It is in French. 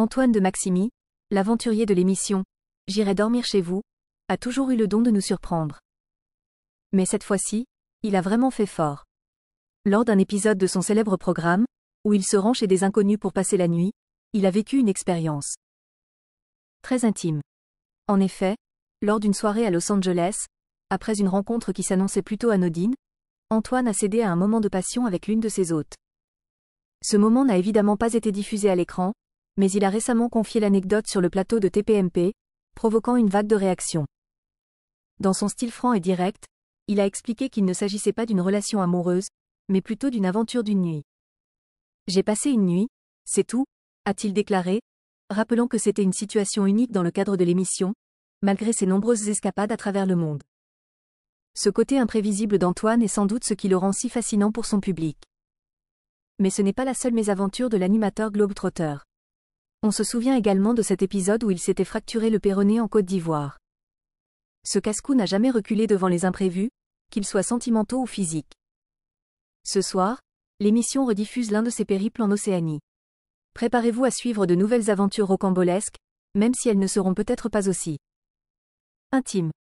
Antoine de Maximi, l'aventurier de l'émission J'irai dormir chez vous, a toujours eu le don de nous surprendre. Mais cette fois-ci, il a vraiment fait fort. Lors d'un épisode de son célèbre programme, où il se rend chez des inconnus pour passer la nuit, il a vécu une expérience très intime. En effet, lors d'une soirée à Los Angeles, après une rencontre qui s'annonçait plutôt anodine, Antoine a cédé à un moment de passion avec l'une de ses hôtes. Ce moment n'a évidemment pas été diffusé à l'écran, mais il a récemment confié l'anecdote sur le plateau de TPMP, provoquant une vague de réactions. Dans son style franc et direct, il a expliqué qu'il ne s'agissait pas d'une relation amoureuse, mais plutôt d'une aventure d'une nuit. J'ai passé une nuit, c'est tout, a-t-il déclaré, rappelant que c'était une situation unique dans le cadre de l'émission, malgré ses nombreuses escapades à travers le monde. Ce côté imprévisible d'Antoine est sans doute ce qui le rend si fascinant pour son public. Mais ce n'est pas la seule mésaventure de l'animateur globetrotter. On se souvient également de cet épisode où il s'était fracturé le péroné en Côte d'Ivoire. Ce casse-cou n'a jamais reculé devant les imprévus, qu'ils soient sentimentaux ou physiques. Ce soir, l'émission rediffuse l'un de ses périples en Océanie. Préparez-vous à suivre de nouvelles aventures rocambolesques, même si elles ne seront peut-être pas aussi intimes.